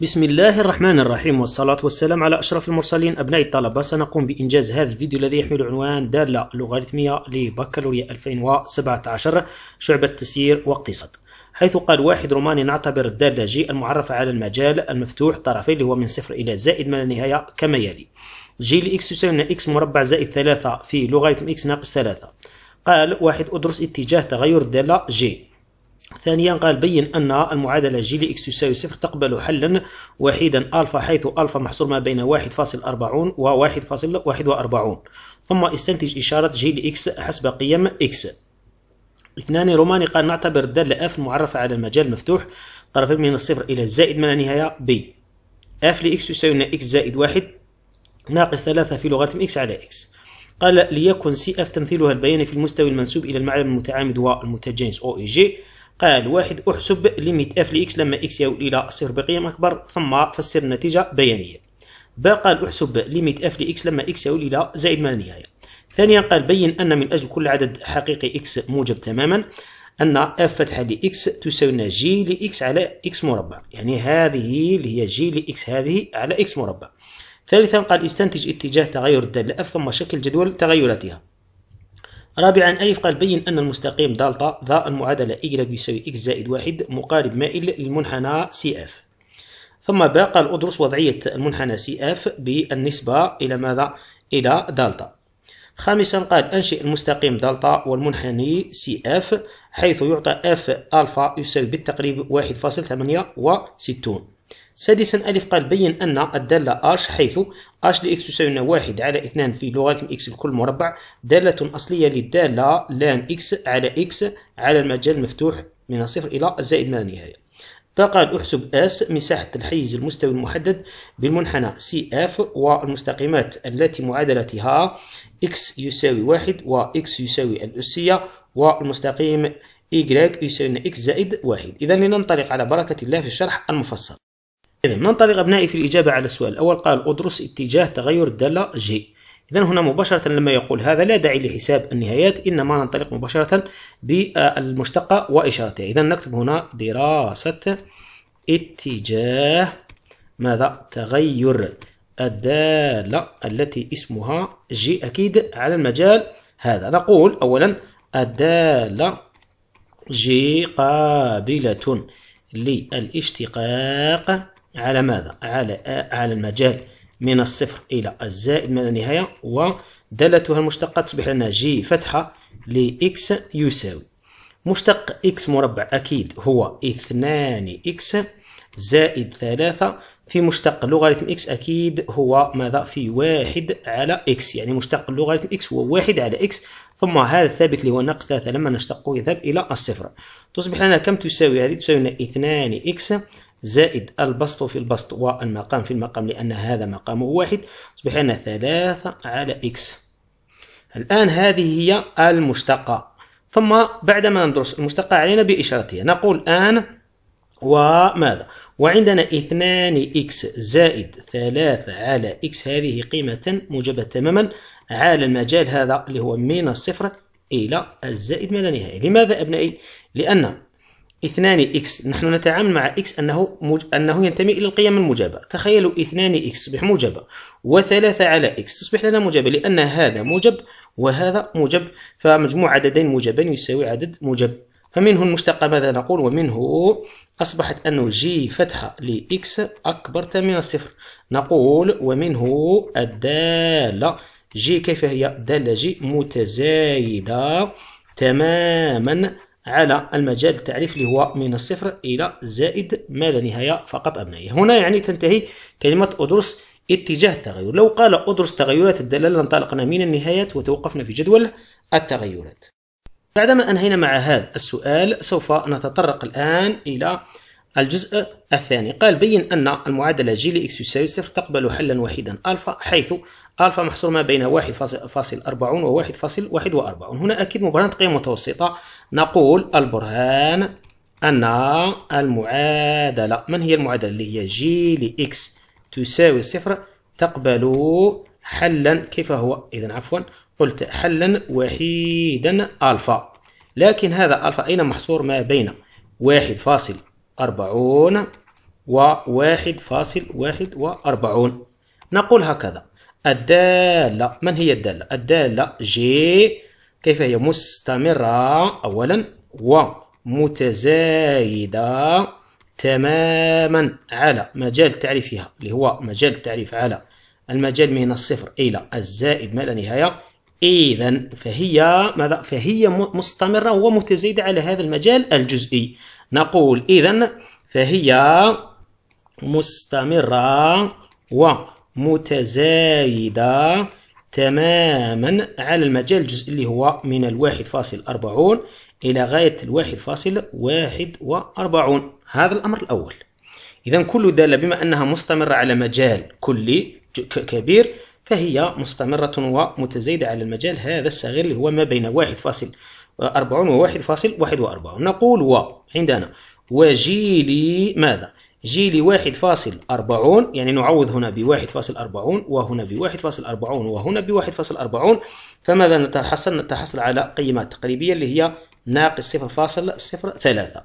بسم الله الرحمن الرحيم والصلاة والسلام على أشرف المرسلين أبناء الطلبة سنقوم بإنجاز هذا الفيديو الذي يحمل عنوان دالة لوغاريتمية لبكالوريا 2017 شعبة تسيير واقتصاد حيث قال واحد روماني نعتبر الدالة جي المعرفة على المجال المفتوح طرفين اللي هو من صفر إلى زائد ما لا نهاية كما يلي جي لإكس تساوي إكس مربع زائد ثلاثة في لوغاريتم إكس ناقص ثلاثة قال واحد أدرس اتجاه تغير الدالة جي ثانيا قال بين أن المعادلة جي لإكس تساوي صفر تقبل حلا وحيدا ألفا حيث ألفا محصور ما بين 1.40 و 1.41 ثم استنتج إشارة جي لإكس حسب قيم إكس اثنان روماني قال نعتبر الدالة اف المعرفة على المجال المفتوح طرفين من الصفر إلى الزائد من النهاية بي اف لإكس تساوي لنا إكس زائد واحد ناقص ثلاثة في لوغاريتم إكس على إكس قال ليكن سي اف تمثيلها البياني في المستوى المنسوب إلى المعلم المتعامد والمتجانس أو إي جي قال واحد احسب ليميت اف لاكس لما اكس يؤول الى صفر بقيم اكبر ثم فسر النتيجه بيانيه با قال احسب ليميت اف لاكس لما اكس يؤول الى زائد ما لا نهايه ثانيا قال بين ان من اجل كل عدد حقيقي اكس موجب تماما ان اف فتحه لاكس تساوي جي لاكس على اكس مربع يعني هذه اللي هي جي لاكس هذه على اكس مربع ثالثا قال استنتج اتجاه تغير الداله اف ثم شكل جدول تغيراتها رابعا ألف قال بين أن المستقيم دالتا ذا المعادلة Y يساوي X زائد واحد مقارب مائل للمنحنى CF ثم ب قال أدرس وضعية المنحنى CF بالنسبة إلى ماذا؟ إلى دالتا خامسا قال أنشئ المستقيم دالتا والمنحني CF حيث يعطى F ألفا يساوي بالتقريب واحد فاصل ثمانية وستون سادسا ألف قال بين أن الدالة اش حيث اش لإكس تساوي واحد على اثنان في لوغاريتم إكس الكل مربع دالة أصلية للدالة لان إكس على إكس على المجال المفتوح من الصفر إلى الزائد ما لا نهاية فقال احسب اس مساحة الحيز المستوي المحدد بالمنحنى سي اف والمستقيمات التي معادلتها اكس يساوي واحد واكس يساوي الأسية والمستقيم y يساوي اكس زائد واحد إذا لننطلق على بركة الله في الشرح المفصل إذا ننطلق أبنائي في الإجابة على السؤال الأول قال أدرس اتجاه تغير الدالة جي إذا هنا مباشرة لما يقول هذا لا داعي لحساب النهايات إنما ننطلق مباشرة بالمشتقة وإشارتها إذا نكتب هنا دراسة اتجاه ماذا تغير الدالة التي اسمها جي أكيد على المجال هذا نقول أولا الدالة جي قابلة للاشتقاق على ماذا؟ على على المجال من الصفر إلى الزائد من النهاية ودالتها المشتقات تصبح لنا جي فتحة لإكس يساوي مشتق إكس مربع أكيد هو اثنان إكس زائد ثلاثة في مشتق لوغاريتم إكس أكيد هو ماذا في واحد على إكس يعني مشتق لوغاريتم إكس هو واحد على إكس ثم هذا الثابت اللي هو ناقص ثلاثة لما نشتقه يذهب إلى الصفر تصبح لنا كم تساوي هذه تساوي لنا اثنان إكس زائد البسط في البسط والمقام في المقام لأن هذا مقامه واحد تصبح لنا ثلاثة على إكس الآن هذه هي المشتقة ثم بعدما ندرس المشتقة علينا بإشارتها نقول الآن وماذا وعندنا اثنان إكس زائد ثلاثة على إكس هذه قيمة موجبة تماما على المجال هذا اللي هو من الصفر إلى الزائد ما لا نهاية لماذا أبنائي لأن اثنان اكس نحن نتعامل مع اكس انه مج... انه ينتمي الى القيم الموجبه تخيلوا اثنان اكس تصبح موجبه وثلاثة على اكس تصبح لنا موجبه لان هذا موجب وهذا موجب فمجموع عددين موجبين يساوي عدد موجب فمنه المشتقه ماذا نقول ومنه اصبحت انه جي فتحه لاكس اكبر من الصفر نقول ومنه الداله جي كيف هي داله جي متزايده تماما على المجال التعريف اللي هو من الصفر إلى زائد ما لا نهاية فقط أبنائي هنا يعني تنتهي كلمة أدرس اتجاه التغير لو قال أدرس تغيرات الدلالة لانطلقنا من النهايات وتوقفنا في جدول التغيرات بعدما أنهينا مع هذا السؤال سوف نتطرق الآن إلى الجزء الثاني قال بين أن المعادلة جي لإكس يساوي صفر تقبل حلا وحيدا ألفا حيث ألفا محصور ما بين 1.40 و 1.41 هنا أكيد مقارنة قيم متوسطة نقول البرهان أن المعادلة من هي المعادلة اللي هي جي لإكس تساوي صفر تقبل حلا كيف هو إذا عفوا قلت حلا وحيدا ألفا لكن هذا ألفا أين محصور ما بين واحد فاصل أربعون وواحد فاصل واحد وأربعون نقول هكذا الدالة من هي الدالة؟ الدالة جي كيف هي مستمرة أولا ومتزايدة تماما على مجال تعريفها اللي هو مجال التعريف على المجال من الصفر إلى الزائد ما لا نهاية إذا فهي ماذا؟ فهي مستمرة ومتزايدة على هذا المجال الجزئي نقول إذا فهي مستمرة ومتزايدة تماما على المجال الجزء اللي هو من الواحد فاصل أربعون إلى غاية الواحد فاصل واحد وأربعون هذا الأمر الأول إذا كل دالة بما أنها مستمرة على مجال كلي كبير فهي مستمرة ومتزايدة على المجال هذا الصغير اللي هو ما بين واحد فاصل أربعون وواحد فاصل واحد وأربعون نقول و عندنا وجيلي ماذا جي لي واحد فاصل أربعون يعني نعوض هنا بواحد فاصل أربعون وهنا بواحد فاصل أربعون وهنا بواحد فاصل أربعون فماذا نتحصل نتحصل على قيمة تقريبية اللي هي ناقص صفر فاصل صفر ثلاثة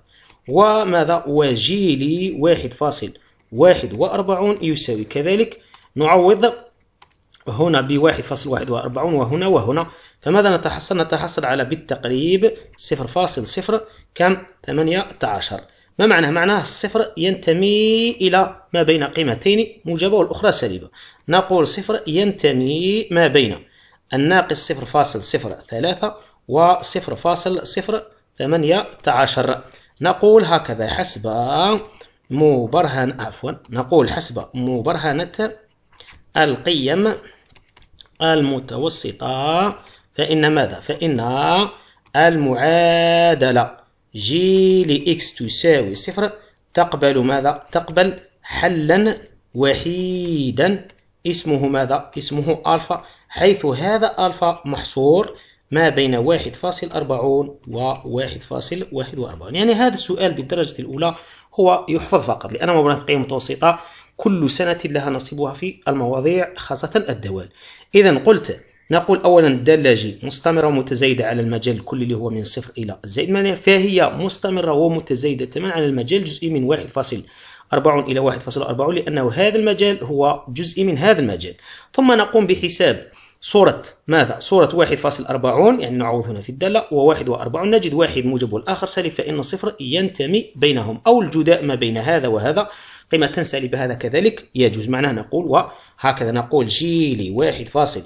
وماذا وجي لي واحد فاصل واحد وأربعون يساوي كذلك نعوض هنا بواحد فاصل واحد وأربعون وهنا وهنا فماذا نتحصل نتحصل على بالتقريب صفر فاصل صفر كم ثمانية عشر ما معناه؟ معناه الصفر ينتمي إلى ما بين قيمتين موجبة والأخرى سالبة نقول صفر ينتمي ما بين الناقص صفر فاصل صفر ثلاثة وصفر فاصل صفر ثمانية عشر نقول هكذا حسب مبرهن عفوا نقول حسب مبرهنة القيم المتوسطة فإن ماذا؟ فإن المعادلة جي لإكس تساوي صفر تقبل ماذا؟ تقبل حلا وحيدا اسمه ماذا؟ اسمه ألفا حيث هذا ألفا محصور ما بين واحد فاصل أربعون وواحد فاصل واحد وأربعون يعني هذا السؤال بالدرجة الأولى هو يحفظ فقط لأن مبنى متوسطة كل سنة لها نصيبها في المواضيع خاصة الدوال إذا قلت نقول أولا الدالة مستمرة ومتزايدة على المجال الكلي اللي هو من صفر إلى زائد 8 فهي مستمرة ومتزايدة تماما على المجال جزئي من 1.4 إلى 1.4 لأنه هذا المجال هو جزئي من هذا المجال ثم نقوم بحساب صورة ماذا؟ صورة 1.40 يعني نعوض هنا في الدالة وواحد وأربعون نجد واحد موجب والآخر سالب فإن الصفر ينتمي بينهم أو الجداء ما بين هذا وهذا قيمة سالبة هذا كذلك يجوز معناه نقول وهكذا نقول جيلي فاصل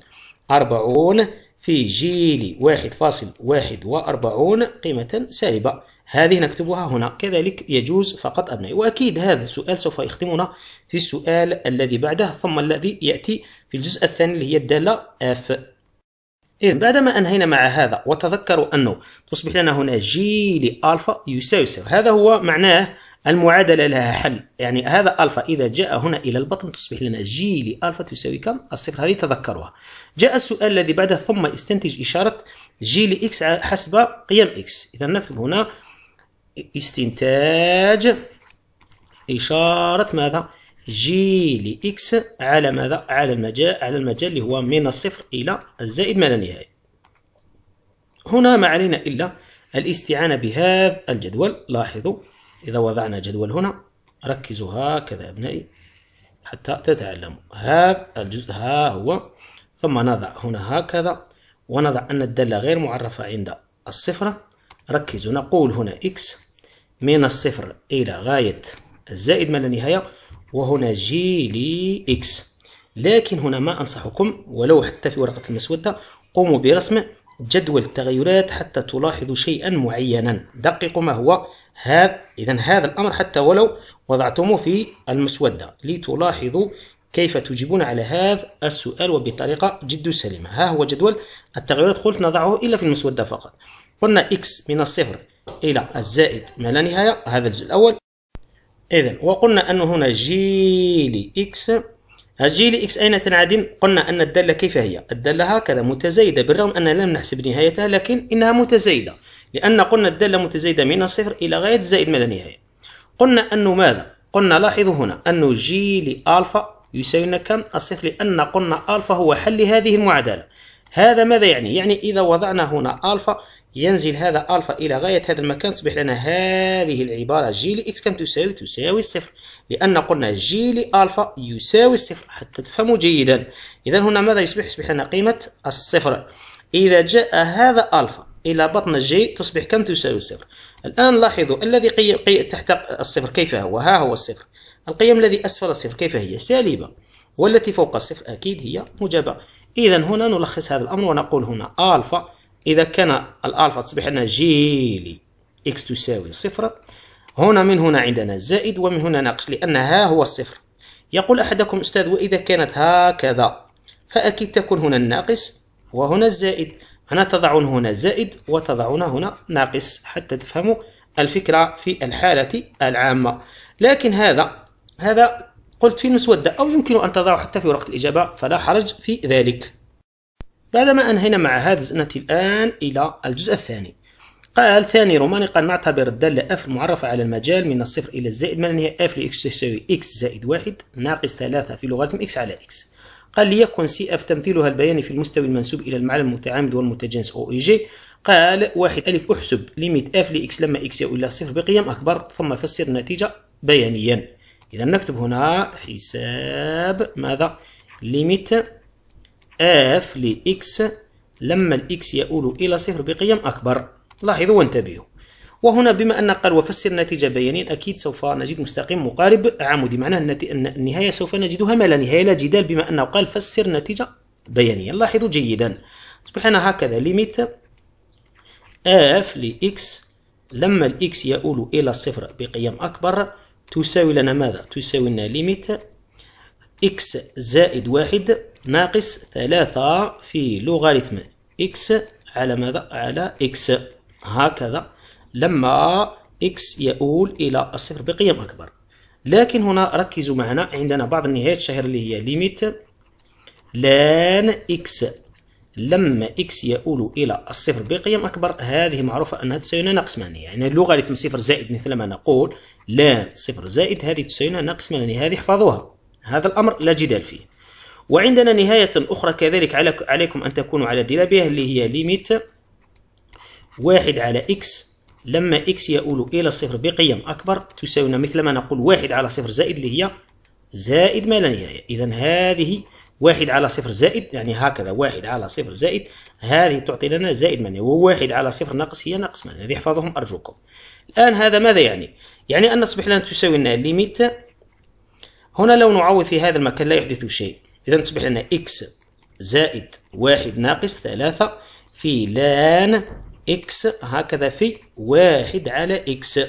40 في جيل واحد فاصل واحد وأربعون قيمة سالبة هذه نكتبها هنا كذلك يجوز فقط أبنائي وأكيد هذا السؤال سوف يختمنا في السؤال الذي بعده ثم الذي يأتي في الجزء الثاني اللي هي الدالة F إذن بعدما أنهينا مع هذا وتذكروا أنه تصبح لنا هنا جي لألفا يساوي صفر هذا هو معناه المعادلة لها حل يعني هذا ألفا إذا جاء هنا إلى البطن تصبح لنا جي لألفا تساوي كم الصفر هذه تذكرها جاء السؤال الذي بعده ثم استنتج إشارة جي لإكس حسب قيم إكس إذا نكتب هنا استنتاج إشارة ماذا جي لإكس على ماذا على المجال على المجال اللي هو من الصفر إلى الزائد ما لا نهاية هنا ما علينا إلا الاستعانة بهذا الجدول لاحظوا إذا وضعنا جدول هنا ركزوا هكذا أبنائي حتى تتعلموا ها الجزء ها هو ثم نضع هنا هكذا ونضع أن الدالة غير معرفة عند الصفر ركزوا نقول هنا x من الصفر إلى غاية الزائد ما لا نهاية وهنا جي لي إكس لكن هنا ما أنصحكم ولو حتى في ورقة المسودة قوموا برسمه جدول التغيرات حتى تلاحظوا شيئا معينا دققوا ما هو هذا إذا هذا الأمر حتى ولو وضعتموه في المسودة لتلاحظوا كيف تجيبون على هذا السؤال وبطريقة جد سليمة ها هو جدول التغيرات قلت نضعه إلا في المسودة فقط قلنا اكس من الصفر إلى الزائد ما لا نهاية هذا الجزء الأول إذا وقلنا أن هنا ج لإكس هتجي لي إكس أين تنعدم قلنا أن الدالة كيف هي الدالة هكذا متزايدة بالرغم أننا لم نحسب نهايتها لكن إنها متزايدة لأن قلنا الدالة متزايدة من الصفر إلى غاية زائد ما لا نهاية قلنا أنه ماذا قلنا لاحظوا هنا أنه جي لألفا يساوي كم الصفر لأن قلنا ألفا هو حل هذه المعادلة هذا ماذا يعني؟ يعني إذا وضعنا هنا ألفا ينزل هذا ألفا إلى غاية هذا المكان تصبح لنا هذه العبارة جي لإكس كم تساوي؟ تساوي الصفر لأن قلنا جي لألفا يساوي الصفر حتى تفهموا جيدا إذا هنا ماذا يصبح؟ يصبح لنا قيمة الصفر إذا جاء هذا ألفا إلى بطن جي تصبح كم تساوي الصفر؟ الآن لاحظوا الذي قي... قي... تحت الصفر كيف هو؟ ها هو الصفر القيم الذي أسفل الصفر كيف هي؟ سالبة والتي فوق الصفر أكيد هي موجبة إذا هنا نلخص هذا الأمر ونقول هنا ألفا إذا كان الألفا تصبح لنا جيلي إكس تساوي صفر هنا من هنا عندنا زائد ومن هنا ناقص لأن ها هو الصفر يقول أحدكم أستاذ وإذا كانت هكذا فأكيد تكون هنا الناقص وهنا الزائد هنا تضعون هنا زائد وتضعون هنا ناقص حتى تفهموا الفكرة في الحالة العامة لكن هذا هذا قلت في المسودة أو يمكن أن تضعه حتى في ورقة الإجابة فلا حرج في ذلك بعدما أنهينا مع هذا الجزء نأتي الآن إلى الجزء الثاني قال ثاني روماني قال نعتبر الدالة اف المعرفة على المجال من الصفر إلى الزائد ما هي اف لإكس تساوي إكس زائد واحد ناقص ثلاثة في لوغاريتم إكس على إكس قال ليكن سي اف تمثيلها البياني في المستوى المنسوب إلى المعلم المتعامد والمتجانس أو إي جي قال واحد ألف أحسب ليميت اف لإكس لما إكس يؤول إلى صفر بقيم أكبر ثم فسر النتيجة بيانيا إذا نكتب هنا حساب ماذا؟ ليميت اف لإكس لما الإكس يؤول إلى صفر بقيم أكبر لاحظوا وانتبهوا وهنا بما أن قال وفسر النتيجة بيانين أكيد سوف نجد مستقيم مقارب عمودي معناه أن النهاية سوف نجدها ما لا نهاية لا جدال بما أنه قال فسر النتيجة بيانيا لاحظوا جيدا تصبح لنا هكذا ليميت اف لإكس لما الإكس يؤول إلى الصفر بقيم أكبر تساوي لنا ماذا تساوي لنا ليميت إكس زائد واحد ناقص ثلاثة في لوغاريتم إكس على ماذا على إكس هكذا لما إكس يؤول إلى الصفر بقيم أكبر لكن هنا ركزوا معنا عندنا بعض النهايات الشهيرة اللي هي ليميت لان إكس لما اكس يؤول الى الصفر بقيم اكبر هذه معروفه انها تساوينا ناقص معنى يعني اللغه اللي صفر زائد مثلما نقول لا صفر زائد هذه تساوينا ناقص معنى هذه احفظوها هذا الامر لا جدال فيه وعندنا نهايه اخرى كذلك عليكم ان تكونوا على درايه بها اللي هي ليميت واحد على اكس لما اكس يؤول الى الصفر بقيم اكبر مثل مثلما نقول واحد على صفر زائد اللي هي زائد ما لا نهايه اذا هذه واحد على صفر زائد يعني هكذا واحد على صفر زائد هذه تعطي لنا زائد منيع وواحد على صفر ناقص هي ناقص منيع هذه احفظوهم أرجوكم الآن هذا ماذا يعني؟ يعني أن تصبح لنا تساوي لنا ليميت هنا لو نعوض في هذا المكان لا يحدث شيء إذا تصبح لنا إكس زائد واحد ناقص ثلاثة في لان إكس هكذا في واحد على إكس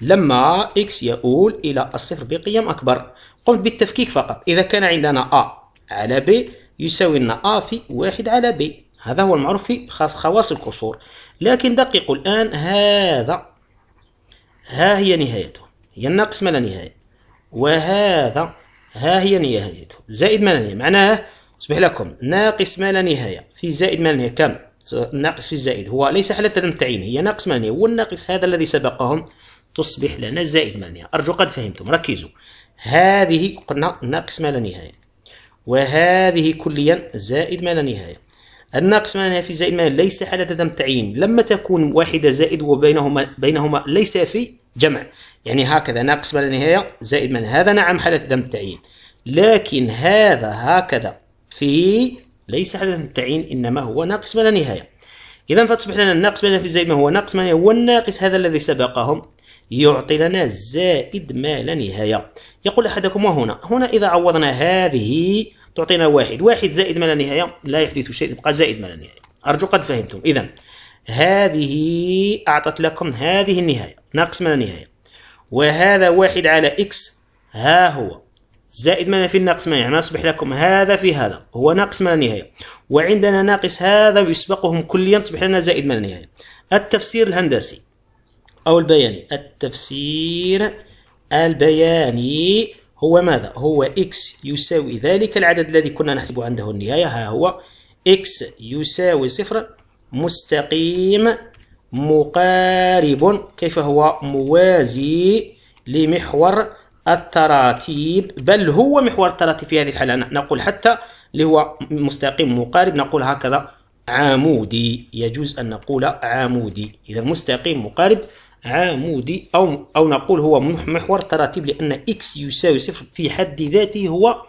لما إكس يؤول إلى الصفر بقيم أكبر قمت بالتفكيك فقط إذا كان عندنا أ على ب يساوي لنا أ في واحد على ب هذا هو المعروف في خواص الكسور لكن دققوا الآن هذا ها هي نهايته هي الناقص ما لا نهاية وهذا ها هي نهايته زائد ما لا نهاية معناه أصبح لكم ناقص ما لا نهاية في زائد ما لا نهاية كم؟ ناقص في الزائد هو ليس حالة التعيين هي ناقص ما لا نهاية والناقص هذا الذي سبقهم تصبح لنا زائد ما لا نهاية أرجو قد فهمتم ركزوا هذه قلنا ناقص ما لا نهاية وهذه كليا زائد ما لا نهاية الناقص ما لا نهاية في زائد ما ليس حالة دم تعيين لما تكون واحدة زائد وبينهما بينهما ليس في جمع يعني هكذا ناقص ما لا نهاية زائد نهاية هذا نعم حالة دم تعيين لكن هذا هكذا في ليس حالة دم تعيين إنما هو ناقص ما لا نهاية إذا فتصبح لنا الناقص ما لا في زائد ما هو ناقص ما لا نهاية والناقص هذا الذي سبقهم يعطي لنا زائد ما لا نهاية يقول أحدكم وهنا هنا إذا عوضنا هذه تعطينا واحد واحد زائد ما لا نهاية لا يحدث شيء يبقى زائد ما لا نهاية أرجو قد فهمتم إذا هذه أعطت لكم هذه النهاية ناقص ما لا نهاية وهذا واحد على إكس ها هو زائد ما في الناقص ما يعني ما لكم هذا في هذا هو ناقص ما لا نهاية وعندنا ناقص هذا يسبقهم كليا تصبح لنا زائد ما لا نهاية التفسير الهندسي أو البياني التفسير البياني هو ماذا؟ هو اكس يساوي ذلك العدد الذي كنا نحسب عنده النهاية ها هو x يساوي صفر مستقيم مقارب كيف هو موازي لمحور التراتيب بل هو محور التراتيب في هذه الحالة نقول حتى اللي هو مستقيم مقارب نقول هكذا عمودي يجوز أن نقول عمودي إذا مستقيم مقارب عامودي أو أو نقول هو محور تراتيب لأن إكس يساوي صفر في حد ذاته هو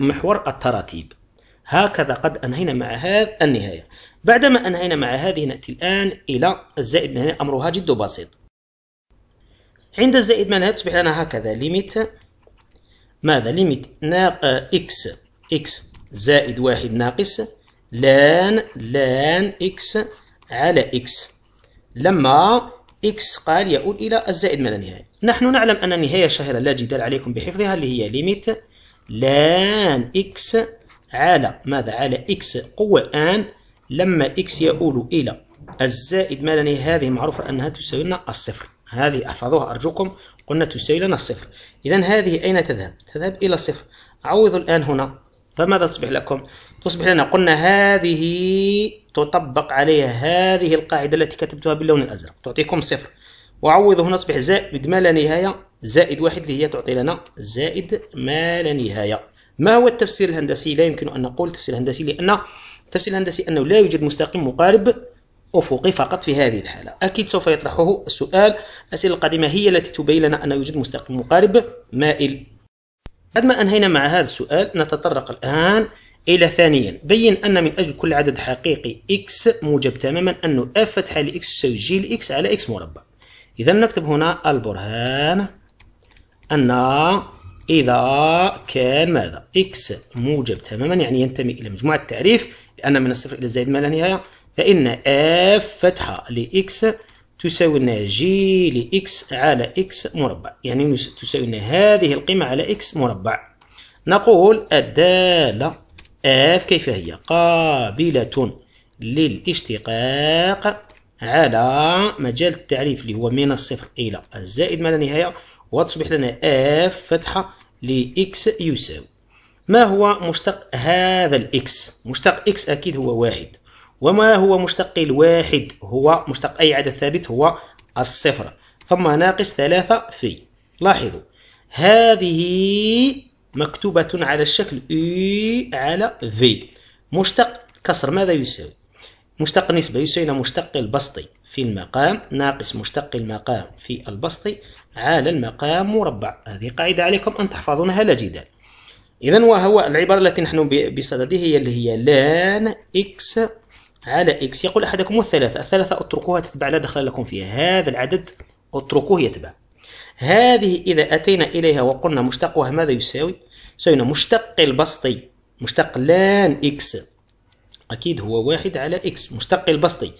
محور التراتيب هكذا قد أنهينا مع هذا النهاية بعدما أنهينا مع هذه نأتي الآن إلى الزائد من هنا أمرها جد بسيط عند الزائد من هنا تصبح لنا هكذا ليميت ماذا ليميت ناق... إكس آه، إكس زائد واحد ناقص لان لان إكس على إكس لما إكس قال يؤول إلى الزائد مدى النهاية نحن نعلم أن النهاية الشهيرة لا جدال عليكم بحفظها اللي هي ليميت لان إكس على ماذا على إكس قوة آن لما إكس يؤول إلى الزائد ما لا نهاية هذه معروفة أنها تساوي لنا الصفر هذه احفظوها أرجوكم قلنا تساوي لنا الصفر إذا هذه أين تذهب؟ تذهب إلى الصفر أعوض الآن هنا فماذا تصبح لكم؟ تصبح لنا قلنا هذه تطبق عليها هذه القاعدة التي كتبتها باللون الأزرق تعطيكم صفر وعوض هنا تصبح زائد ما لا نهاية زائد واحد اللي هي تعطي لنا زائد ما لا نهاية ما هو التفسير الهندسي لا يمكن أن نقول تفسير هندسي لأن التفسير الهندسي أنه لا يوجد مستقيم مقارب أفقي فقط في هذه الحالة أكيد سوف يطرحه السؤال الأسئلة القادمة هي التي تبين لنا أن يوجد مستقيم مقارب مائل بعد ما أنهينا مع هذا السؤال نتطرق الآن إلى ثانيا بين أن من أجل كل عدد حقيقي اكس موجب تماما أنه اف فتحة لاكس تساوي جي لاكس على اكس مربع إذا نكتب هنا البرهان أن إذا كان ماذا اكس موجب تماما يعني ينتمي إلى مجموعة التعريف لأن من الصفر إلى الزائد ما لا نهاية فإن اف فتحة لاكس تساوي لنا جي لاكس على اكس مربع يعني تساوي لنا هذه القيمة على اكس مربع نقول الدالة اف كيف هي قابلة للاشتقاق على مجال التعريف اللي هو من الصفر إلى الزائد ما لا نهاية وتصبح لنا اف فتحة لإكس يساوي ما هو مشتق هذا الإكس؟ مشتق إكس أكيد هو واحد وما هو مشتق الواحد؟ هو مشتق أي عدد ثابت هو الصفر ثم ناقص ثلاثة في لاحظوا هذه مكتوبة على الشكل U e على V مشتق كسر ماذا يساوي؟ مشتق نسبة يساوي مشتق البسطي في المقام ناقص مشتق المقام في البسطي على المقام مربع هذه قاعدة عليكم أن تحفظونها لا جدال إذا وهو العبارة التي نحن بصدده هي اللي هي لان إكس على إكس يقول أحدكم الثلاثة الثلاثة اتركوها تتبع لا دخل لكم فيها هذا العدد اتركوه يتبع هذه إذا أتينا إليها وقلنا مشتقها ماذا يساوي؟ يساوينا مشتق البسطي مشتق لان إكس أكيد هو واحد على إكس مشتق البسطي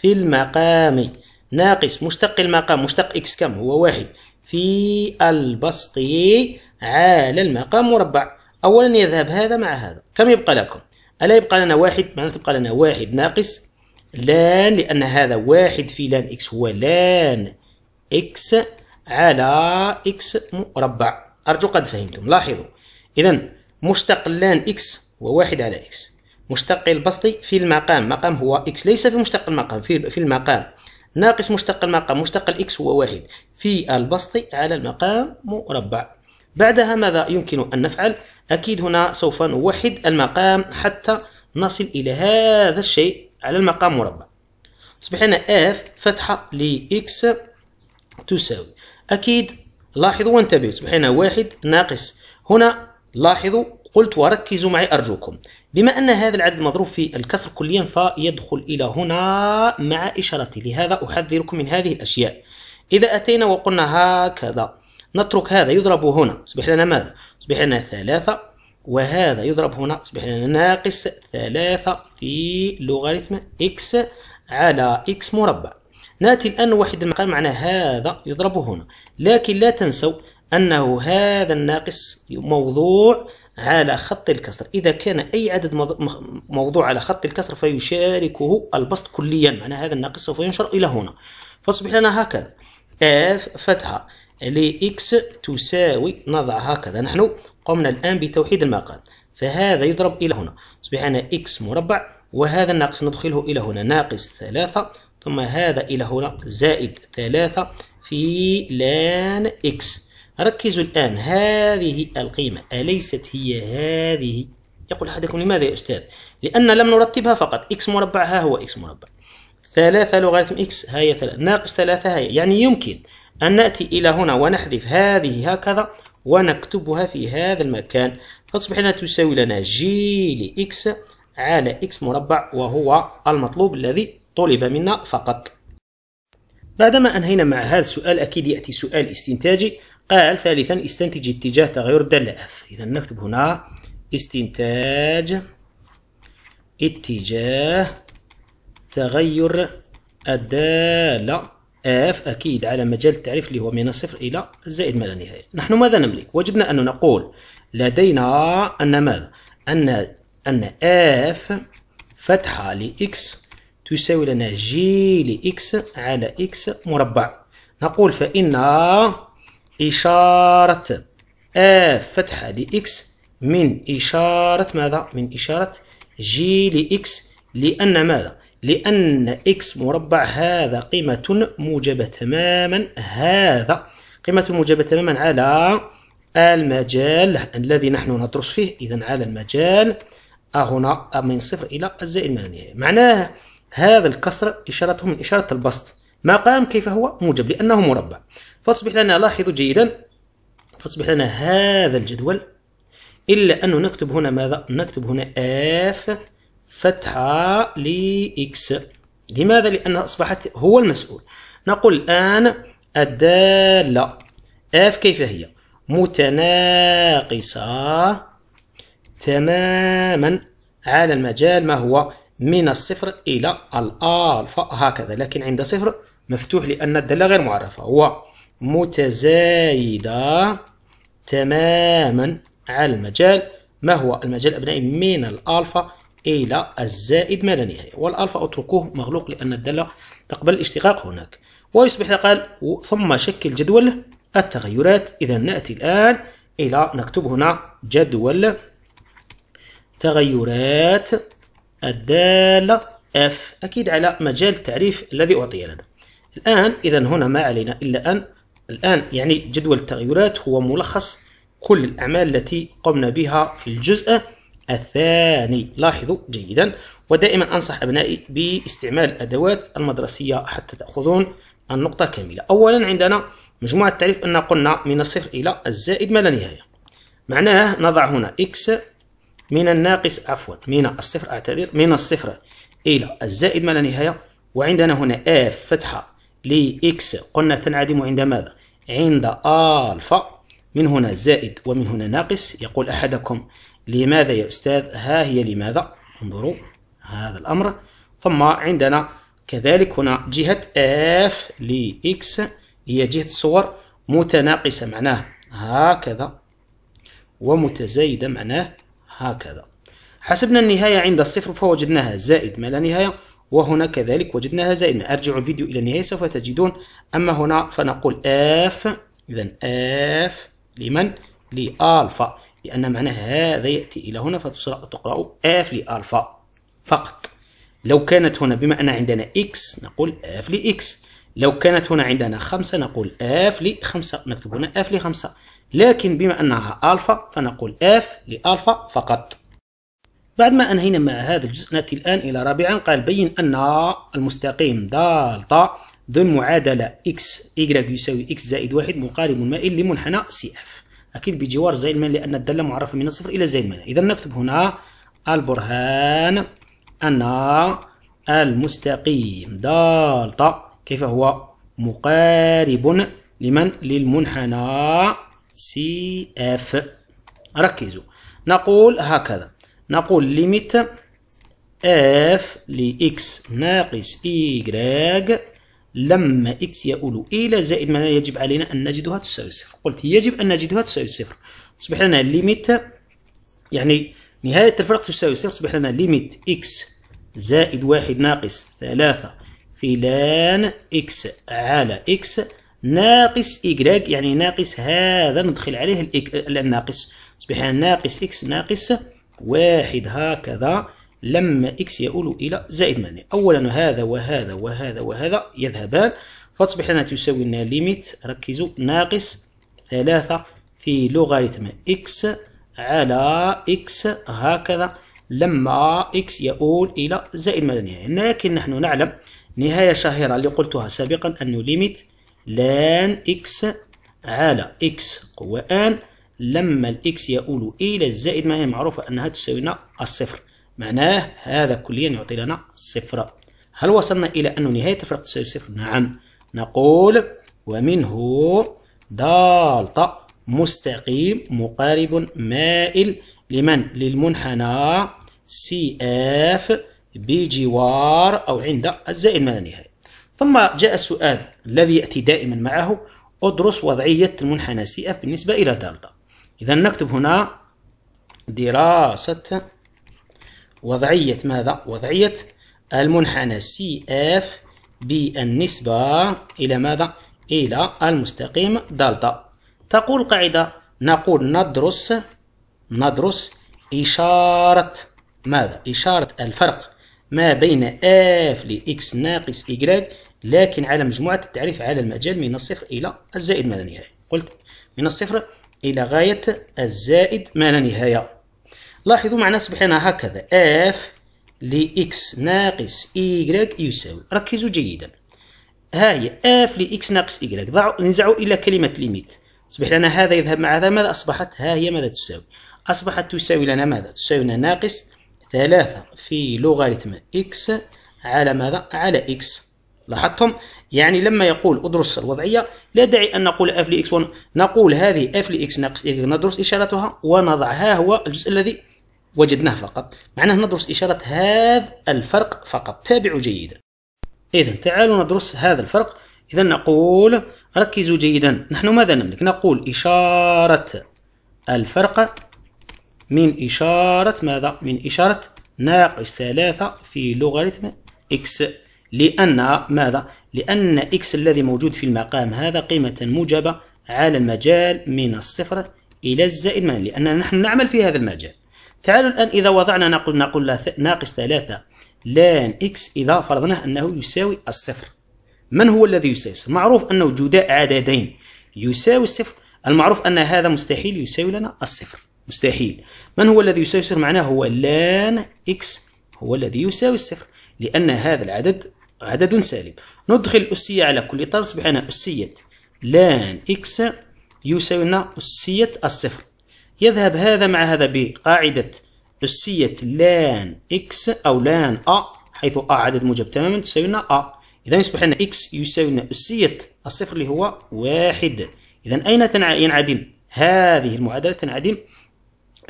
في المقام ناقص مشتق المقام مشتق إكس كم هو واحد في البسط على المقام مربع أولا يذهب هذا مع هذا كم يبقى لكم ألا يبقى لنا واحد معناته تبقى لنا واحد ناقص لان لأن هذا واحد في لان إكس هو لان إكس على إكس مربع أرجو قد فهمتم لاحظوا إذا مشتق اللان إكس هو واحد على إكس مشتق البسطي في المقام مقام هو إكس ليس في مشتق المقام في, في المقام ناقص مشتق المقام مشتق الإكس هو واحد في البسطي على المقام مربع بعدها ماذا يمكن أن نفعل أكيد هنا سوف نوحد المقام حتى نصل إلى هذا الشيء على المقام مربع تصبح لنا إف فتحة لإكس تساوي أكيد لاحظوا وانتبهوا سبحان هنا واحد ناقص هنا لاحظوا قلت وركزوا معي أرجوكم بما أن هذا العدد مضروب في الكسر كليا فيدخل إلى هنا مع إشارتي لهذا أحذركم من هذه الأشياء إذا أتينا وقلنا هكذا نترك هذا يضرب هنا يصبح لنا ماذا؟ يصبح لنا ثلاثة وهذا يضرب هنا يصبح لنا ناقص ثلاثة في لوغاريتم إكس على إكس مربع ناتي الآن واحد المقام معنا هذا يضرب هنا لكن لا تنسوا أنه هذا الناقص موضوع على خط الكسر إذا كان أي عدد موضوع على خط الكسر فيشاركه البسط كليا معنى هذا الناقص سوف ينشر إلى هنا فتصبح لنا هكذا اف فتحة لإكس تساوي نضع هكذا نحن قمنا الآن بتوحيد المقام فهذا يضرب إلى هنا تصبح لنا إكس مربع وهذا الناقص ندخله إلى هنا ناقص ثلاثة ثم هذا إلى هنا زائد ثلاثة في لان إكس ركزوا الآن هذه القيمة أليست هي هذه يقول أحدكم لماذا يا أستاذ لأن لم نرتبها فقط إكس مربع ها هو إكس مربع ثلاثة لوغاريتم إكس هي ثلاثة ناقص ثلاثة هي يعني يمكن أن نأتي إلى هنا ونحذف هذه هكذا ونكتبها في هذا المكان فتصبح لنا تساوي لنا جي لإكس على إكس مربع وهو المطلوب الذي طلب منا فقط بعدما أنهينا مع هذا السؤال أكيد يأتي سؤال استنتاجي قال ثالثا استنتج اتجاه تغير الدالة اف إذا نكتب هنا استنتاج اتجاه تغير الدالة اف أكيد على مجال التعريف اللي هو من الصفر إلى الزائد ما لا نهاية نحن ماذا نملك؟ وجبنا أن نقول لدينا أن ماذا؟ أن أن اف فتحة لإكس تساوي لنا جي لإكس على إكس مربع نقول فإن إشارة آف فتحة لإكس من إشارة ماذا؟ من إشارة جي لإكس لأن ماذا؟ لأن إكس مربع هذا قيمة موجبة تماما هذا قيمة موجبة تماما على المجال الذي نحن ندرس فيه إذا على المجال هنا من صفر إلى الزائد من النهاية معناه هذا الكسر إشارته من إشارة البسط ما قام كيف هو موجب لأنه مربع فتصبح لنا لاحظوا جيدا فتصبح لنا هذا الجدول إلا أنه نكتب هنا ماذا نكتب هنا F فتحة لإكس لماذا لان أصبحت هو المسؤول نقول الآن الدالة F كيف هي متناقصة تماما على المجال ما هو من الصفر إلى الألفا هكذا لكن عند صفر مفتوح لأن الدالة غير معرفة متزايدة تماما على المجال ما هو المجال أبنائي من الألفا إلى الزائد ما لا نهاية والألفا أتركوه مغلوق لأن الدالة تقبل الاشتقاق هناك ويصبح قال ثم شكل جدول التغيرات إذا نأتي الآن إلى نكتب هنا جدول تغيرات الدالة F أكيد على مجال التعريف الذي أعطي لنا الآن إذا هنا ما علينا إلا أن الآن يعني جدول التغيرات هو ملخص كل الأعمال التي قمنا بها في الجزء الثاني لاحظوا جيدا ودائما أنصح أبنائي باستعمال الأدوات المدرسية حتى تأخذون النقطة كاملة أولا عندنا مجموعة التعريف أن قلنا من الصفر إلى الزائد ما لا نهاية معناه نضع هنا x من الناقص عفوا من الصفر أعتذر من الصفر إلى الزائد ما لا نهاية وعندنا هنا اف فتحة لإكس قلنا تنعدم عند ماذا؟ عند ألفا من هنا زائد ومن هنا ناقص يقول أحدكم لماذا يا أستاذ؟ ها هي لماذا؟ انظروا هذا الأمر ثم عندنا كذلك هنا جهة اف لإكس هي جهة الصور متناقصة معناه هكذا ومتزايدة معناه هكذا حسبنا النهاية عند الصفر فوجدناها زائد ما لا نهاية وهنا كذلك وجدناها زائد ما أرجع الفيديو إلى النهاية سوف تجدون أما هنا فنقول اف إذا اف لمن لألفا لأن معنى هذا يأتي إلى هنا فتقرأ اف لألفا فقط لو كانت هنا بما أن عندنا إكس نقول اف لإكس لو كانت هنا عندنا خمسة نقول اف لخمسة نكتب هنا اف لخمسة لكن بما أنها ألفا فنقول اف لألفا فقط بعد ما أنهينا مع هذا الجزء نأتي الآن إلى رابعا قال بين أن المستقيم دالتا ذو المعادلة x y يساوي x زائد واحد مقارب مائل لمنحنى سي اف أكيد بجوار زايلمان لأن الدالة معرفة من الصفر إلى زايلمان إذا نكتب هنا البرهان أن المستقيم دالتا كيف هو مقارب لمن للمنحنى سي اف ركزوا نقول هكذا نقول ليميت اف لإكس ناقص إيجراج لما إكس يؤول إلى زائد ما يجب علينا أن نجدها تساوي صفر قلت يجب أن نجدها تساوي صفر تصبح لنا ليميت يعني نهاية الفرق تساوي صفر تصبح لنا ليميت إكس زائد واحد ناقص ثلاثة فلان إكس على إكس ناقص إيكغيك يعني ناقص هذا ندخل عليه الناقص يصبح ناقص إكس ناقص واحد هكذا لما إكس يؤول إلى زائد 8 أولا هذا وهذا وهذا وهذا يذهبان فتصبح لنا تساوي لنا ليميت ركزوا ناقص ثلاثة في لوغاريتم إكس على إكس هكذا لما إكس يؤول إلى زائد 8 لكن نحن نعلم نهاية شهيرة اللي قلتها سابقا أنه ليميت لان إكس على إكس قوة آن لما الإكس يؤول إلى الزائد ما هي معروفة أنها تساوي لنا الصفر معناه هذا كليا يعطي لنا صفر هل وصلنا إلى أن نهاية الفرق تساوي صفر؟ نعم نقول ومنه دالتا مستقيم مقارب مائل لمن؟ للمنحنى سي اف بجوار أو عند الزائد ما لا نهاية ثم جاء السؤال الذي يأتي دائما معه ادرس وضعية المنحنى سي اف بالنسبة إلى دلتا إذا نكتب هنا دراسة وضعية ماذا؟ وضعية المنحنى سي اف بالنسبة إلى ماذا؟ إلى المستقيم دلتا تقول قاعدة نقول ندرس ندرس إشارة ماذا؟ إشارة الفرق ما بين اف لإكس ناقص إيكغيك لكن على مجموعة التعريف على المجال من الصفر إلى الزائد ما لا نهاية قلت من الصفر إلى غاية الزائد ما لا نهاية لاحظوا معنا سبحانه هكذا F لإكس ناقص Y يساوي ركزوا جيدا ها هي F لإكس ناقص Y ضعوا ننزعوا إلى كلمة ليميت تصبح لنا هذا يذهب مع هذا ماذا أصبحت ها هي ماذا تساوي أصبحت تساوي لنا ماذا تساوي لنا ناقص ثلاثة في لوغاريتم إكس على ماذا على إكس لاحظتم يعني لما يقول ادرس الوضعيه لا داعي ان نقول اف اكس 1 نقول هذه اف اكس ناقص إيه، ندرس اشارتها ونضع ها هو الجزء الذي وجدناه فقط معناه ندرس اشاره هذا الفرق فقط تابعوا جيدا اذا تعالوا ندرس هذا الفرق اذا نقول ركزوا جيدا نحن ماذا نملك نقول اشاره الفرق من اشاره ماذا من اشاره ناقص ثلاثة في لوغاريتم اكس لأن ماذا؟ لأن إكس الذي موجود في المقام هذا قيمة موجبة على المجال من الصفر إلى الزائد من لأننا نحن نعمل في هذا المجال تعالوا الآن إذا وضعنا نقول نقول ناقص ثلاثة لان إكس إذا فرضناه أنه يساوي الصفر من هو الذي يساوي الصفر؟ معروف أنه جداء عددين يساوي الصفر المعروف أن هذا مستحيل يساوي لنا الصفر مستحيل من هو الذي يساوي الصفر معناه هو لان إكس هو الذي يساوي الصفر لأن هذا العدد عدد سالب ندخل الأسية على كل طرف تصبح لنا أسية لان إكس يساوي لنا أسية الصفر يذهب هذا مع هذا بقاعدة أسية لان إكس أو لان أ حيث أ عدد موجب تماما تساوي لنا أ إذا يصبح لنا إكس يساوي لنا أسية الصفر اللي هو واحد إذا أين ينعدم هذه المعادلة تنعدم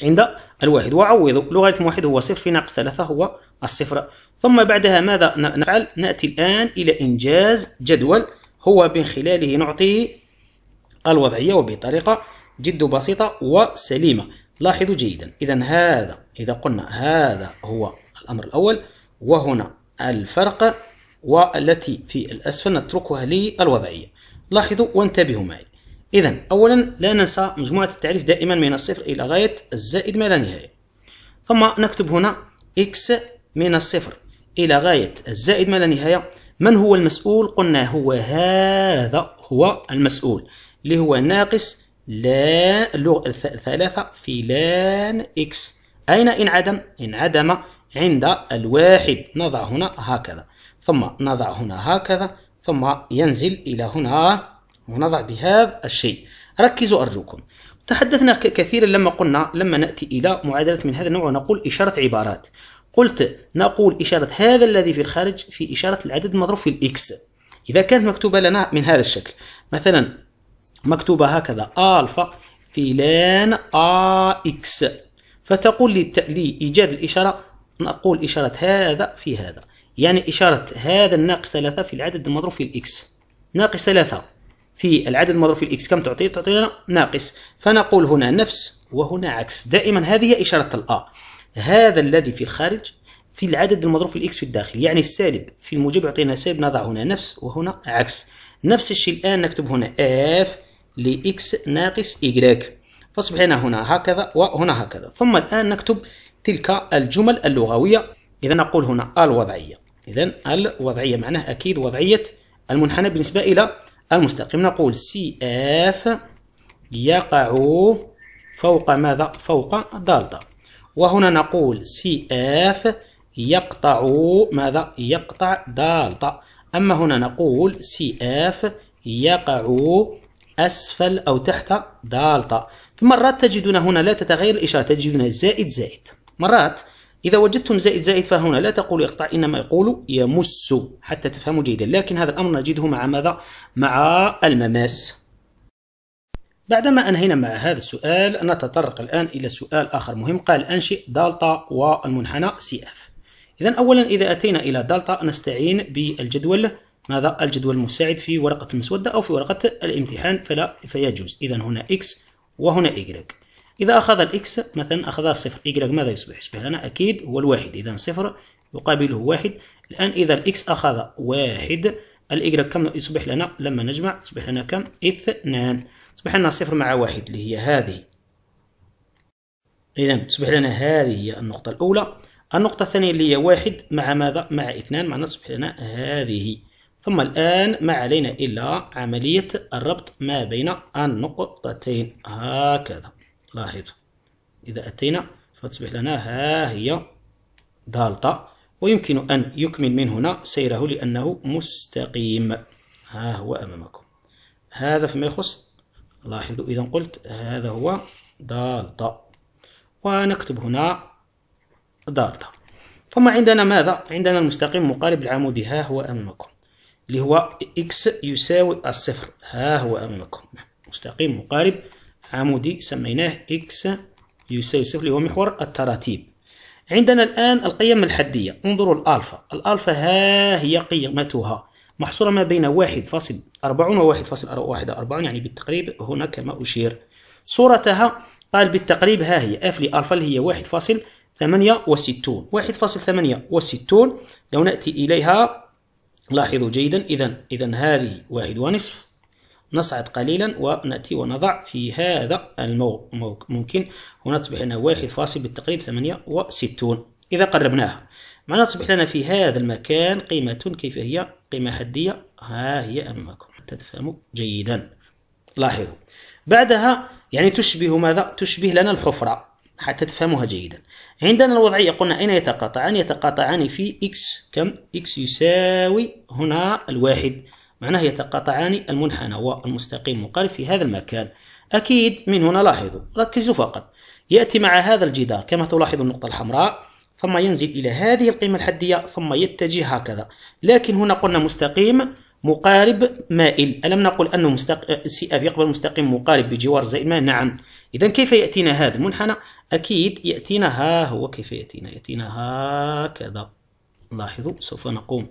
عند الواحد وعوض لغاية واحد هو صفر في ناقص ثلاثة هو الصفر ثم بعدها ماذا نفعل نأتي الآن إلى إنجاز جدول هو من خلاله نعطي الوضعية وبطريقة جد بسيطة وسليمة لاحظوا جيدا إذا هذا إذا قلنا هذا هو الأمر الأول وهنا الفرق والتي في الأسفل نتركها للوضعية لاحظوا وانتبهوا معي إذا أولا لا ننسى مجموعة التعريف دائما من الصفر إلى غاية الزائد ما لا نهاية ثم نكتب هنا x من الصفر إلى غاية الزائد ما لا نهاية من هو المسؤول قلنا هو هذا هو المسؤول اللي هو ناقص لا اللغة الثلاثة في لان إكس أين انعدم؟ انعدم عند الواحد نضع هنا هكذا ثم نضع هنا هكذا ثم ينزل إلى هنا ونضع بهذا الشيء ركزوا أرجوكم تحدثنا كثيرا لما قلنا لما نأتي إلى معادلة من هذا النوع ونقول إشارة عبارات قلت نقول إشارة هذا الذي في الخارج في إشارة العدد المضروب في الإكس إذا كانت مكتوبة لنا من هذا الشكل مثلا مكتوبة هكذا ألفا فلان آ إكس فتقول لي لإيجاد الإشارة نقول إشارة هذا في هذا يعني إشارة هذا الناقص ثلاثة في العدد المضروب في الإكس ناقص ثلاثة في العدد المضروب في الاكس كم تعطي؟ تعطينا ناقص فنقول هنا نفس وهنا عكس دائما هذه هي إشارة الآ هذا الذي في الخارج في العدد المضروب في الاكس في الداخل يعني السالب في الموجب يعطينا سالب نضع هنا نفس وهنا عكس نفس الشيء الآن نكتب هنا اف لإكس ناقص إيكغيك فأصبح هنا هكذا وهنا هكذا ثم الآن نكتب تلك الجمل اللغوية إذا نقول هنا الوضعية إذا الوضعية معناه أكيد وضعية المنحنى بالنسبة إلى المستقيم نقول سي اف يقع فوق ماذا؟ فوق دالتا وهنا نقول سي اف يقطع ماذا؟ يقطع دالتا أما هنا نقول سي اف يقع أسفل أو تحت دالتا فمرات تجدون هنا لا تتغير الإشارة تجدون زائد زائد مرات إذا وجدتم زائد زائد فهنا لا تقول يقطع إنما يقول يمس حتى تفهموا جيدا لكن هذا الأمر نجده مع ماذا؟ مع المماس بعدما أنهينا مع هذا السؤال نتطرق الآن إلى سؤال آخر مهم قال أنشئ دالتا والمنحنى سي اف إذا أولا إذا أتينا إلى دالتا نستعين بالجدول ماذا؟ الجدول المساعد في ورقة المسودة أو في ورقة الامتحان فلا فيجوز إذا هنا إكس وهنا y إذا أخذ الإكس مثلا أخذها صفر إيجريك ماذا يصبح؟ يصبح لنا أكيد هو الواحد إذا صفر يقابله واحد الآن إذا الإكس أخذ واحد الإيجريك كم يصبح لنا لما نجمع تصبح لنا كم؟ اثنان تصبح لنا صفر مع واحد اللي هي هذه إذا تصبح لنا هذه هي النقطة الأولى النقطة الثانية اللي هي واحد مع ماذا؟ مع اثنان معناها تصبح لنا هذه ثم الآن ما علينا إلا عملية الربط ما بين النقطتين هكذا لاحظوا إذا أتينا فتصبح لنا ها هي دالتا ويمكن أن يكمل من هنا سيره لأنه مستقيم ها هو أمامكم هذا فيما يخص لاحظوا إذا قلت هذا هو دالتا ونكتب هنا دالتا ثم عندنا ماذا؟ عندنا المستقيم مقارب العمودي ها هو أمامكم اللي هو إكس يساوي الصفر ها هو أمامكم مستقيم مقارب عمودي سميناه إكس يساوي صفر هو محور التراتيب عندنا الآن القيم الحدية انظروا الألفا الألفا ها هي قيمتها محصورة ما بين 1.40 و 1.41 يعني بالتقريب هنا كما أشير صورتها قال بالتقريب ها هي اف لألفا اللي هي 1.68 1.68 لو نأتي إليها لاحظوا جيدا إذا إذا هذه واحد ونصف نصعد قليلا ونأتي ونضع في هذا الموقع ممكن هنا تصبح لنا واحد فاصل بالتقريب ثمانية وستون إذا قربناها معناها تصبح لنا في هذا المكان قيمة كيف هي قيمة حدية ها هي أمامكم حتى تفهموا جيدا لاحظوا بعدها يعني تشبه ماذا؟ تشبه لنا الحفرة حتى تفهموها جيدا عندنا الوضعية قلنا أين يتقاطعان؟ يتقاطعان في إكس كم؟ إكس يساوي هنا الواحد معناه يتقاطعان المنحنى والمستقيم المقارب في هذا المكان أكيد من هنا لاحظوا ركزوا فقط يأتي مع هذا الجدار كما تلاحظ النقطة الحمراء ثم ينزل إلى هذه القيمة الحدية ثم يتجه هكذا لكن هنا قلنا مستقيم مقارب مائل ألم نقل أنه مستق... سي اف يقبل مستقيم مقارب بجوار زائد مائل نعم إذا كيف يأتينا هذا المنحنى أكيد يأتينا ها هو كيف يأتينا يأتينا هكذا لاحظوا سوف نقوم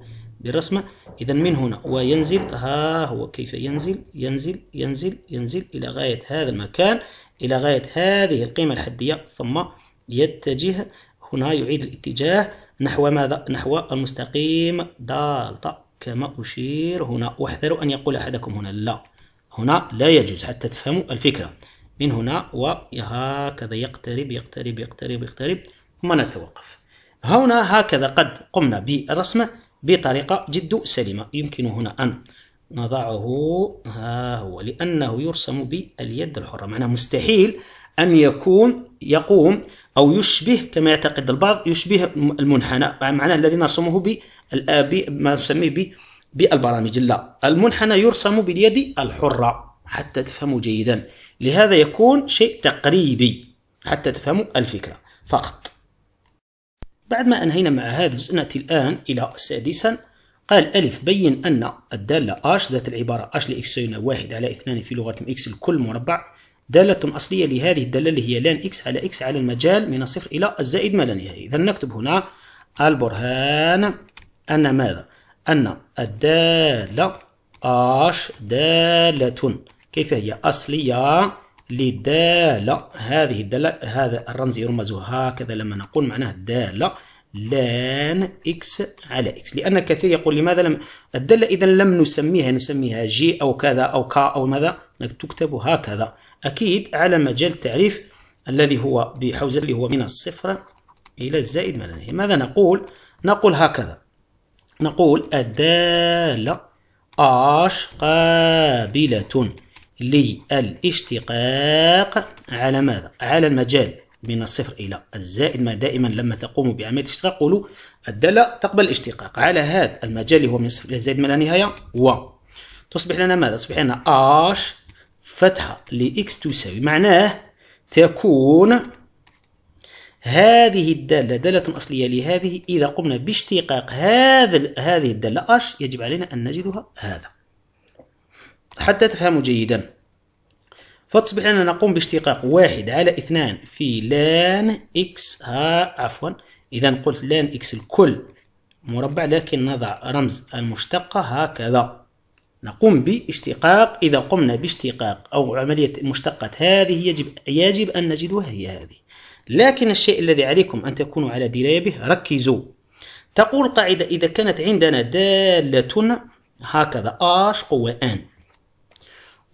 بالرسمة إذا من هنا وينزل ها آه، هو كيف ينزل ينزل ينزل ينزل إلى غاية هذا المكان إلى غاية هذه القيمة الحدية ثم يتجه هنا يعيد الاتجاه نحو ماذا؟ نحو المستقيم دالتا كما أشير هنا واحذروا أن يقول أحدكم هنا لا هنا لا يجوز حتى تفهموا الفكرة من هنا وهكذا يقترب يقترب يقترب يقترب ثم نتوقف هنا هكذا قد قمنا بالرسمة بطريقة جد سليمة يمكن هنا أن نضعه ها هو لأنه يرسم باليد الحرة معناه مستحيل أن يكون يقوم أو يشبه كما يعتقد البعض يشبه المنحنى معناه الذي نرسمه ما نسميه بالبرامج لا المنحنى يرسم باليد الحرة حتى تفهموا جيدا لهذا يكون شيء تقريبي حتى تفهموا الفكرة فقط بعد ما أنهينا مع هذا الجزء نأتي الآن إلى سادسا قال ألف بين أن الدالة أش ذات العبارة أش لإكس يساوي واحد على اثنان في لوغاريتم إكس الكل مربع دالة أصلية لهذه الدالة اللي هي لان إكس على إكس على المجال من الصفر إلى الزائد ما لا نهاية إذا نكتب هنا البرهان أن ماذا؟ أن الدالة أش دالة كيف هي أصلية لدالة هذه الدالة هذا الرمز يرمز هكذا لما نقول معناه دالة لان اكس على اكس لان كثير يقول لماذا لم الداله اذا لم نسميها نسميها جي او كذا او كا او ماذا تكتب هكذا اكيد على مجال التعريف الذي هو بحوزه اللي هو من الصفر الى الزائد ما ماذا نقول نقول هكذا نقول الداله اش قابله للاشتقاق على ماذا؟ على المجال من الصفر إلى الزائد ما دائما لما تقوم بعملية اشتقاق قولوا الدالة تقبل الاشتقاق على هذا المجال اللي هو من صفر إلى الزائد ما لا نهاية و تصبح لنا ماذا؟ تصبح لنا اش فتحة لإكس تساوي معناه تكون هذه الدالة دالة أصلية لهذه إذا قمنا باشتقاق هذا هذه الدالة اش يجب علينا أن نجدها هذا حتى تفهموا جيدا فتصبح لنا نقوم باشتقاق واحد على اثنان في لان إكس ها عفوا إذا قلت لان إكس الكل مربع لكن نضع رمز المشتقة هكذا نقوم باشتقاق إذا قمنا باشتقاق أو عملية مشتقة هذه يجب يجب أن نجدها هي هذه لكن الشيء الذي عليكم أن تكونوا على دراية به ركزوا تقول قاعدة إذا كانت عندنا دالة هكذا أش قوة أن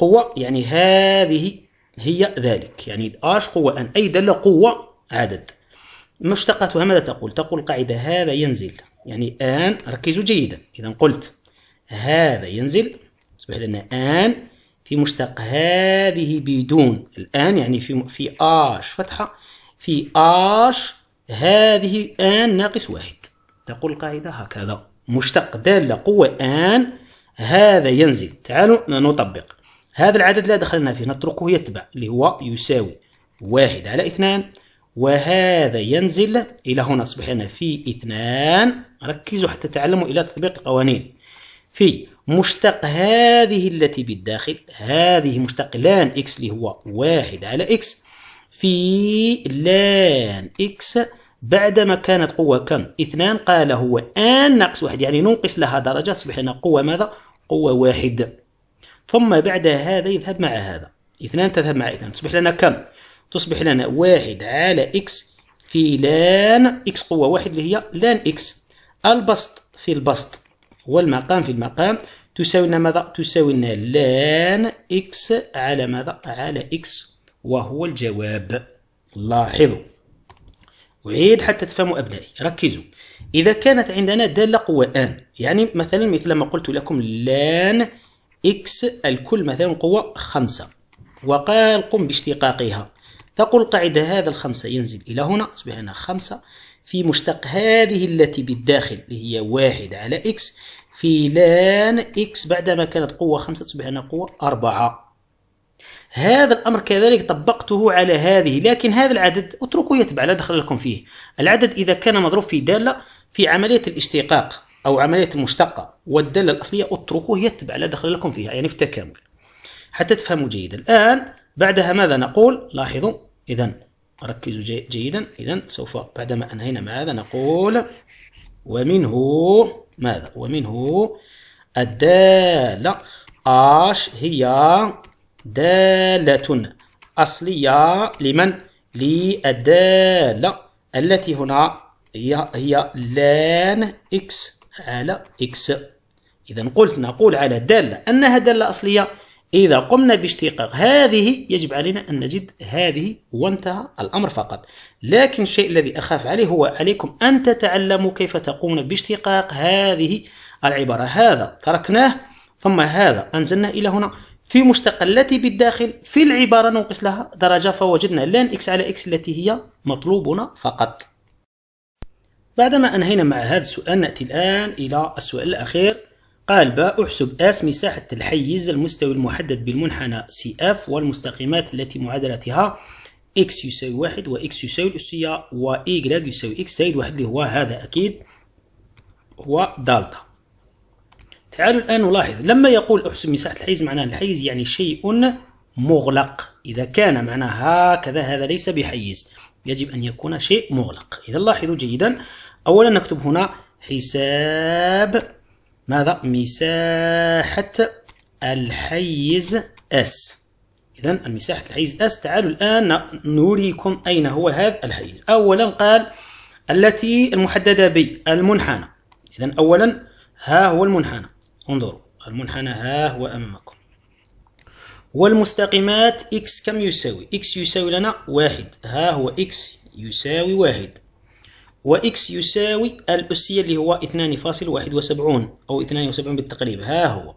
قوة يعني هذه هي ذلك يعني آش قوة أن أي دالة قوة عدد مشتقتها ماذا تقول؟ تقول القاعدة هذا ينزل يعني آن ركزوا جيدا إذا قلت هذا ينزل تصبح لنا آن في مشتق هذه بدون الآن يعني في في آش فتحة في آش هذه آن ناقص واحد تقول القاعدة هكذا مشتق دالة قوة آن هذا ينزل تعالوا نطبق هذا العدد لا دخلنا فيه نتركه يتبع اللي هو يساوي واحد على اثنان وهذا ينزل إلى هنا اصبح لنا في اثنان ركزوا حتى تعلموا إلى تطبيق القوانين في مشتق هذه التي بالداخل هذه مشتق لان إكس اللي هو واحد على إكس في لان إكس بعدما كانت قوة كم؟ اثنان قال هو آن ناقص واحد يعني ننقص لها درجة تصبح لنا قوة ماذا؟ قوة واحد ثم بعد هذا يذهب مع هذا اثنان تذهب مع اثنان تصبح لنا كم تصبح لنا واحد على إكس في لان إكس قوة واحد اللي هي لان إكس البسط في البسط والمقام في المقام تساوي لنا ماذا تساوي لنا لان إكس على ماذا على إكس وهو الجواب لاحظوا أعيد حتى تفهموا أبنائي ركزوا إذا كانت عندنا دالة قوة آن يعني مثلا مثل ما قلت لكم لان إكس الكل مثلا قوة خمسة وقال قم باشتقاقها تقول قاعدة هذا الخمسة ينزل إلى هنا تصبح لنا خمسة في مشتق هذه التي بالداخل اللي هي واحد على إكس في لان إكس بعدما كانت قوة خمسة تصبح لنا قوة أربعة هذا الأمر كذلك طبقته على هذه لكن هذا العدد اتركوا يتبع لا دخل لكم فيه العدد إذا كان مضروب في دالة في عملية الاشتقاق أو عملية مشتقة والدالة الأصلية اتركوه يتبع لا دخل لكم فيها يعني في التكامل حتى تفهموا جيدا الآن بعدها ماذا نقول لاحظوا إذا ركزوا جي جيدا إذا سوف بعدما أنهينا ماذا نقول ومنه ماذا ومنه الدالة آش هي دالة أصلية لمن للدالة التي هنا هي هي لان إكس على إكس إذا قلت نقول على دالة أنها دالة أصلية إذا قمنا باشتقاق هذه يجب علينا أن نجد هذه وانتهى الأمر فقط لكن الشيء الذي أخاف عليه هو عليكم أن تتعلموا كيف تقومون باشتقاق هذه العبارة هذا تركناه ثم هذا أنزلناه إلى هنا في مشتق بالداخل في العبارة ننقص لها درجة فوجدنا لان إكس على إكس التي هي مطلوبنا فقط بعدما أنهينا مع هذا السؤال نأتي الآن إلى السؤال الأخير قال باء احسب اس مساحة الحيز المستوي المحدد بالمنحنى سي اف والمستقيمات التي معادلتها x يساوي واحد و x يساوي الأسية و y يساوي x زائد واحد اللي هو هذا أكيد هو دالتا تعالوا الآن نلاحظ لما يقول احسب مساحة الحيز معناه الحيز يعني شيء مغلق إذا كان معناه هكذا هذا ليس بحيز يجب أن يكون شيء مغلق إذا لاحظوا جيدا أولا نكتب هنا حساب ماذا مساحة الحيز S إذا مساحة الحيز S تعالوا الآن نريكم أين هو هذا الحيز أولا قال التي المحددة ب المنحنى إذا أولا ها هو المنحنى انظروا المنحنى ها هو أمامكم والمستقيمات x كم يساوي x يساوي لنا واحد ها هو x يساوي واحد وإكس يساوي الأسية اللي هو 2.71 أو 72 بالتقريب ها هو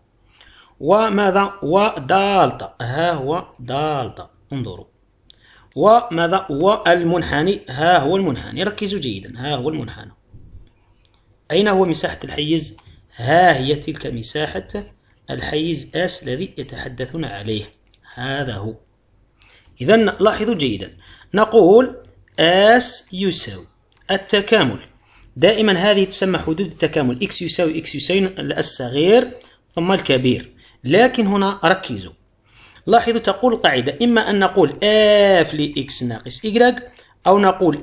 وماذا ودالتا ها هو دالتا انظروا وماذا والمنحني ها هو المنحني ركزوا جيدا ها هو المنحنى أين هو مساحة الحيز ها هي تلك مساحة الحيز S الذي يتحدثون عليه هذا هو إذا لاحظوا جيدا نقول S يساوي التكامل دائما هذه تسمى حدود التكامل x يساوي x يساوي الصغير ثم الكبير لكن هنا ركزوا لاحظوا تقول القاعدة إما أن نقول f x ناقص y أو نقول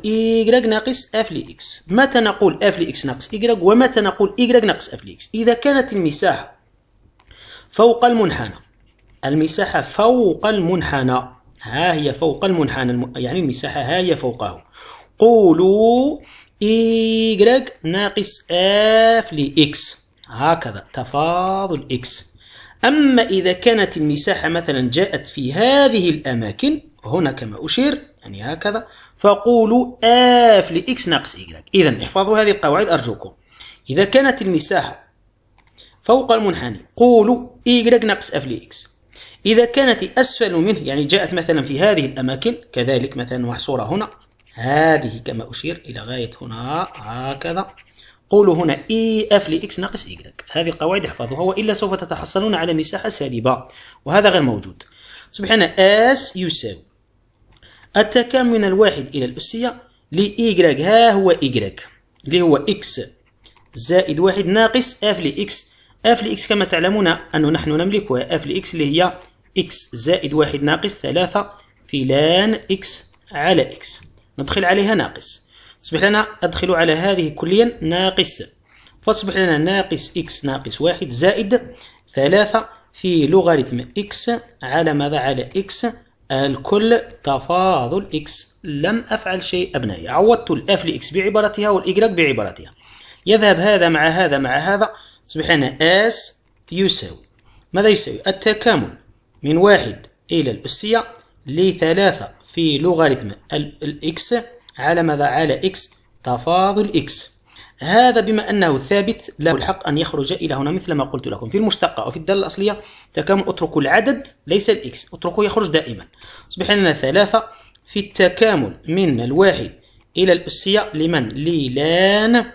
y ناقص f x متى نقول f x ناقص y ومتى نقول y ناقص f x إذا كانت المساحة فوق المنحنى المساحة فوق المنحنى ها هي فوق المنحنى يعني المساحة ها هي فوقه قولوا إي ناقص إف لإكس هكذا تفاضل إكس أما إذا كانت المساحة مثلا جاءت في هذه الأماكن هنا كما أشير يعني هكذا فقولوا إف لإكس ناقص إي إذا احفظوا هذه القواعد أرجوكم إذا كانت المساحة فوق المنحني قولوا إي ناقص إف لإكس إذا كانت أسفل منه يعني جاءت مثلا في هذه الأماكن كذلك مثلا محصورة هنا هذه كما أشير إلى غاية هنا هكذا قولوا هنا اي اف لاكس ناقص إي هذه قواعد احفظوها والا سوف تتحصلون على مساحه سالبه وهذا غير موجود سبحان اس يساوي التكامل من الواحد الى الاسيه لاي ها هو إي اللي هو إكس زائد واحد ناقص اف لاكس اف لاكس كما تعلمون انه نحن نملكها اف لاكس اللي هي إكس زائد واحد ناقص ثلاثة فلان إكس على إكس ندخل عليها ناقص تصبح لنا أدخل على هذه كليا ناقص فتصبح لنا ناقص إكس ناقص واحد زائد ثلاثة في لوغاريتم إكس على ماذا على إكس الكل تفاضل إكس لم أفعل شيء أبنائي عوضت الأف لإكس بعبارتها والإجراك بعبارتها يذهب هذا مع هذا مع هذا تصبح لنا اس يساوي ماذا يساوي التكامل من واحد إلى الأسية لثلاثة في لوغاريتم الإكس على ماذا؟ على إكس تفاضل إكس هذا بما أنه ثابت له الحق أن يخرج إلى هنا مثل ما قلت لكم في المشتقة وفي الدالة الأصلية تكامل اترك العدد ليس الإكس اتركه يخرج دائما أصبح لنا ثلاثة في التكامل من الواحد إلى الأسية لمن؟ للان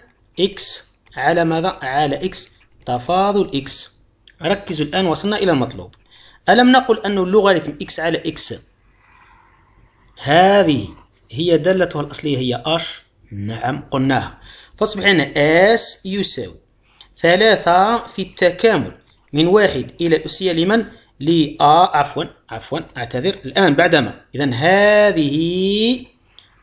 إكس على ماذا؟ على إكس تفاضل إكس ركزوا الآن وصلنا إلى المطلوب ألم نقل أن اللوغاريتم إكس على إكس هذه هي دالتها الأصلية هي أش نعم قلناها فتصبح عندنا اس يساوي ثلاثة في التكامل من واحد إلى الأسية لمن؟ ل آ عفوا عفوا أعتذر الآن بعدما إذا هذه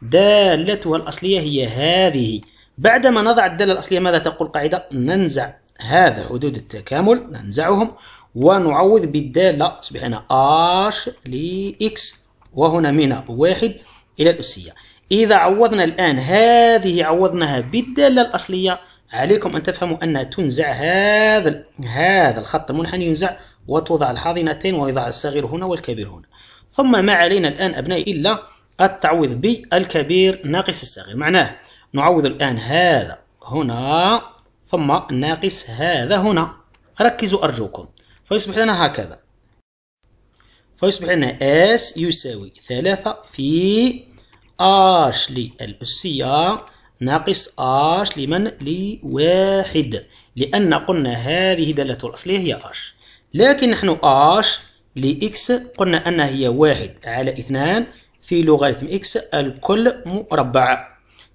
دالتها الأصلية هي هذه بعدما نضع الدالة الأصلية ماذا تقول القاعدة؟ ننزع هذا حدود التكامل ننزعهم ونعوض بالدالة تصبح هنا اش لإكس وهنا من واحد إلى الأسية إذا عوضنا الآن هذه عوضناها بالدالة الأصلية عليكم أن تفهموا أن تنزع هذا هذا الخط المنحني ينزع وتوضع الحاضنتين ويضع الصغير هنا والكبير هنا ثم ما علينا الآن أبنائي إلا التعويض بالكبير ناقص الصغير معناه نعوض الآن هذا هنا ثم ناقص هذا هنا ركزوا أرجوكم فيصبح لنا هكذا فيصبح لنا اس يساوي ثلاثة في اش للأسية ناقص اش لمن لواحد لأن قلنا هذه دالته الأصلية هي اش لكن نحن اش لإكس قلنا أنها هي واحد على اثنان في لوغاريتم إكس الكل مربع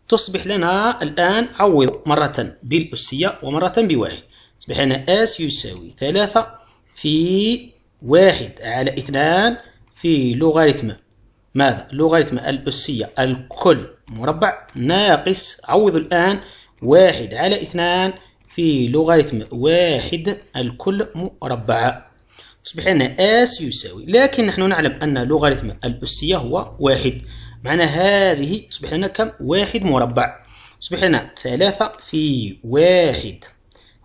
تصبح لنا الآن عوض مرة بالأسية ومرة بواحد تصبح لنا اس يساوي ثلاثة في واحد على اثنان في لوغاريتم ماذا؟ لوغاريتم الأسية الكل مربع ناقص عوض الآن واحد على اثنان في لوغاريتم واحد الكل مربع تصبح لنا اس يساوي لكن نحن نعلم أن لوغاريتم الأسية هو واحد معنى هذه تصبح لنا كم؟ واحد مربع تصبح لنا ثلاثة في واحد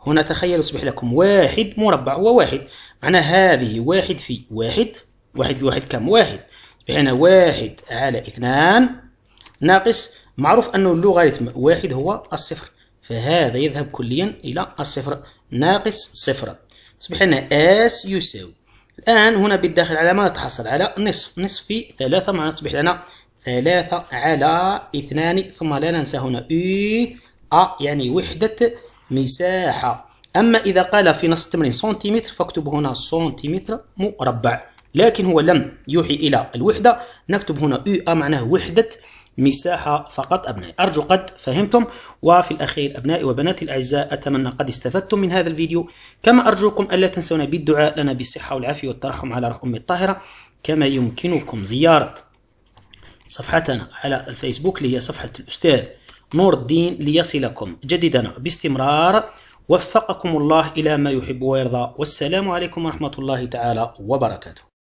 هنا تخيل يصبح لكم واحد مربع هو واحد معنى هذه واحد في واحد واحد في واحد كم واحد يصبح هنا واحد على اثنان ناقص معروف أنه اللوغاريتم واحد هو الصفر فهذا يذهب كليا إلى الصفر ناقص صفر يصبح لنا اس يساوي الآن هنا بالداخل على ماذا تحصل على نصف نصف في ثلاثة معنى تصبح لنا ثلاثة على اثنان ثم لا ننسى هنا اي ا يعني وحدة مساحة أما إذا قال في نص التمرين سنتيمتر فاكتب هنا سنتيمتر مربع لكن هو لم يوحي إلى الوحدة نكتب هنا أ معناه وحدة مساحة فقط أبنائي أرجو قد فهمتم وفي الأخير أبنائي وبناتي الأعزاء أتمنى قد استفدتم من هذا الفيديو كما أرجوكم ألا تنسونا بالدعاء لنا بالصحة والعافية والترحم على روح أمي الطاهرة كما يمكنكم زيارة صفحتنا على الفيسبوك اللي هي صفحة الأستاذ نور الدين ليصلكم جديدنا باستمرار وفقكم الله إلى ما يحب ويرضى والسلام عليكم ورحمة الله تعالى وبركاته